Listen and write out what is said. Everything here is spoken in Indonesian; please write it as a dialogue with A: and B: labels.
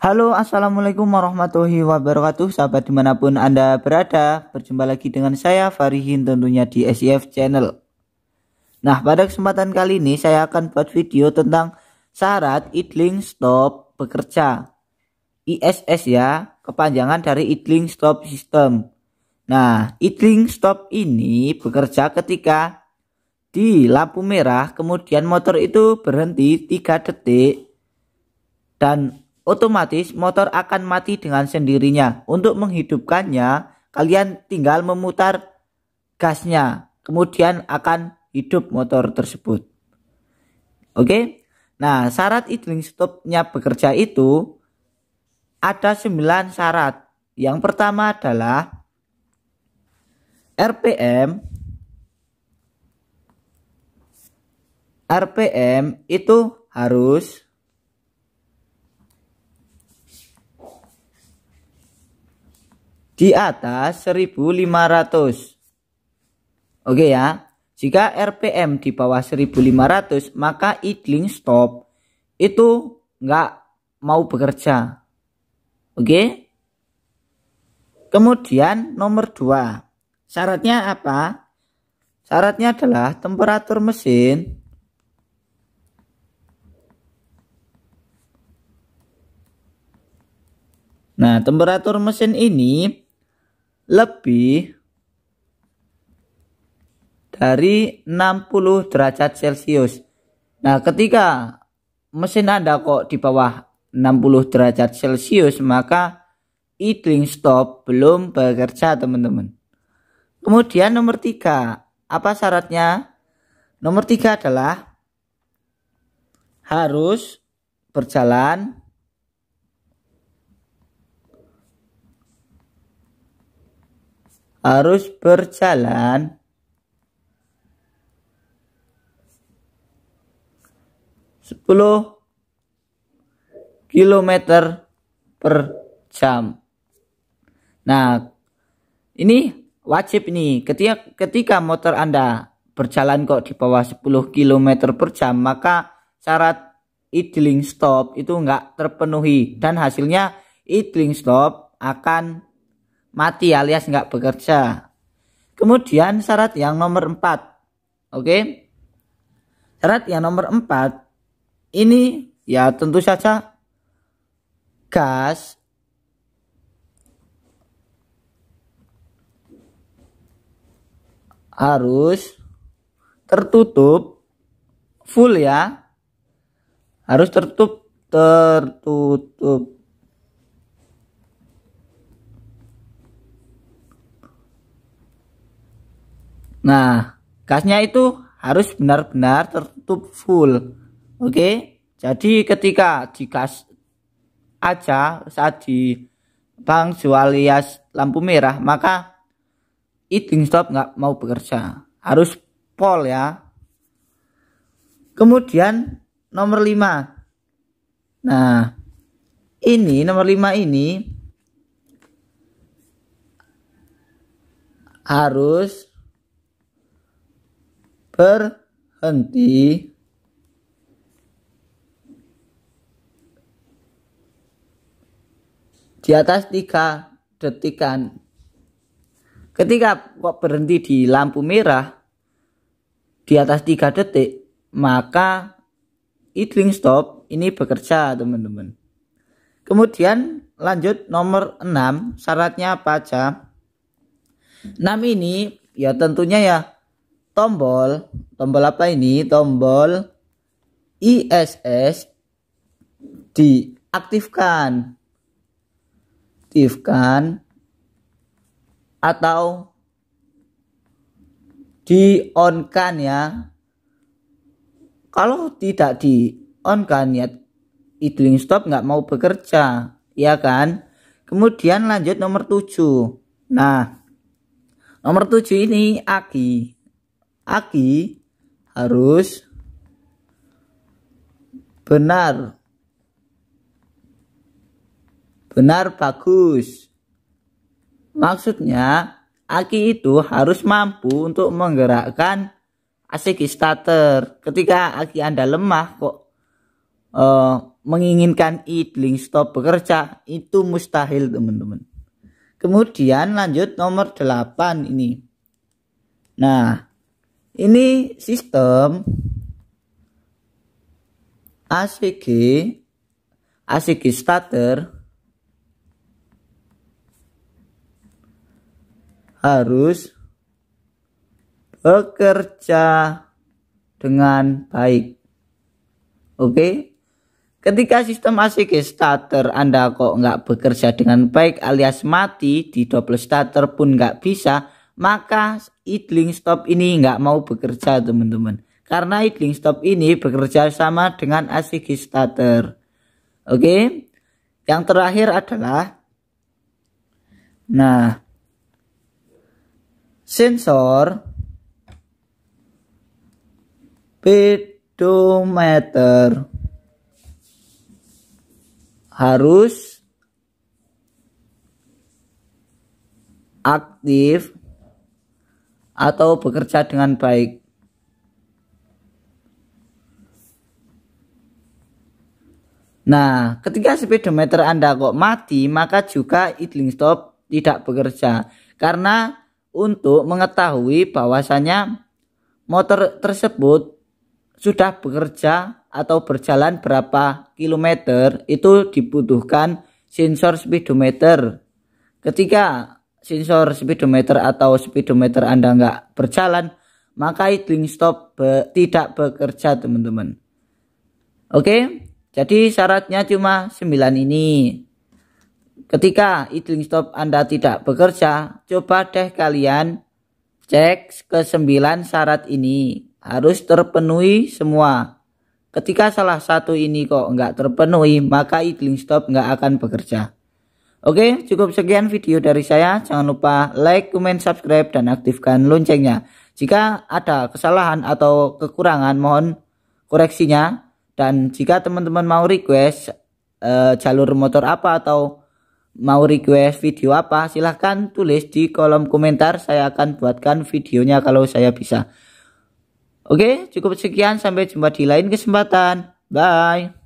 A: Halo assalamualaikum warahmatullahi wabarakatuh sahabat dimanapun anda berada berjumpa lagi dengan saya Farihin tentunya di SIF e channel Nah pada kesempatan kali ini saya akan buat video tentang syarat idling stop bekerja ISS ya kepanjangan dari idling stop system Nah idling stop ini bekerja ketika di lampu merah kemudian motor itu berhenti 3 detik dan Otomatis motor akan mati dengan sendirinya. Untuk menghidupkannya, kalian tinggal memutar gasnya. Kemudian akan hidup motor tersebut. Oke? Nah, syarat idling stopnya bekerja itu ada 9 syarat. Yang pertama adalah RPM RPM itu harus di atas 1500. Oke ya. Jika RPM di bawah 1500 maka idling stop itu nggak mau bekerja. Oke. Kemudian nomor 2. Syaratnya apa? Syaratnya adalah temperatur mesin Nah, temperatur mesin ini lebih dari 60 derajat Celcius. Nah, ketika mesin Anda kok di bawah 60 derajat Celcius, maka idling stop belum bekerja, teman-teman. Kemudian nomor tiga, apa syaratnya? Nomor tiga adalah harus berjalan harus berjalan sepuluh kilometer per jam. Nah, ini wajib nih. Ketika ketika motor Anda berjalan kok di bawah 10 km per jam, maka syarat idling stop itu enggak terpenuhi dan hasilnya idling stop akan mati alias nggak bekerja. Kemudian syarat yang nomor 4. Oke. Syarat yang nomor 4 ini ya tentu saja gas harus tertutup full ya harus tertutup tertutup Nah, gasnya itu harus benar-benar tertutup full. Oke. Jadi ketika di gas aja saat di bang alias lampu merah, maka eating stop nggak mau bekerja. Harus pol ya. Kemudian nomor 5. Nah, ini nomor 5 ini harus berhenti di atas tiga detikan. Ketika kok berhenti di lampu merah di atas tiga detik, maka idling stop ini bekerja, teman-teman. Kemudian lanjut nomor 6, syaratnya apa aja? 6 ini ya tentunya ya tombol tombol apa ini tombol ISS diaktifkan aktifkan atau di on kan ya kalau tidak di on kan ya idling stop nggak mau bekerja ya kan kemudian lanjut nomor 7 nah nomor 7 ini aki Aki harus benar. Benar bagus. Maksudnya, Aki itu harus mampu untuk menggerakkan asik starter. Ketika Aki Anda lemah kok uh, menginginkan idling stop bekerja, itu mustahil teman-teman. Kemudian lanjut nomor 8 ini. Nah, ini sistem ACG ACG starter harus bekerja dengan baik. Oke, ketika sistem ACG starter Anda kok nggak bekerja dengan baik alias mati di double starter pun nggak bisa, maka idling stop ini nggak mau bekerja teman-teman. Karena idling stop ini bekerja sama dengan ACG starter. Oke. Yang terakhir adalah nah sensor pedometer harus aktif atau bekerja dengan baik. Nah, ketika speedometer Anda kok mati, maka juga idling stop tidak bekerja. Karena untuk mengetahui bahwasanya motor tersebut sudah bekerja atau berjalan berapa kilometer itu dibutuhkan sensor speedometer. Ketika sensor speedometer atau speedometer Anda nggak berjalan, maka idling stop be tidak bekerja teman-teman. Oke, jadi syaratnya cuma 9 ini. Ketika idling stop Anda tidak bekerja, coba deh kalian cek ke 9 syarat ini. Harus terpenuhi semua. Ketika salah satu ini kok nggak terpenuhi, maka idling stop nggak akan bekerja. Oke, cukup sekian video dari saya. Jangan lupa like, komen, subscribe, dan aktifkan loncengnya. Jika ada kesalahan atau kekurangan, mohon koreksinya. Dan jika teman-teman mau request eh, jalur motor apa atau mau request video apa, silahkan tulis di kolom komentar. Saya akan buatkan videonya kalau saya bisa. Oke, cukup sekian. Sampai jumpa di lain kesempatan. Bye.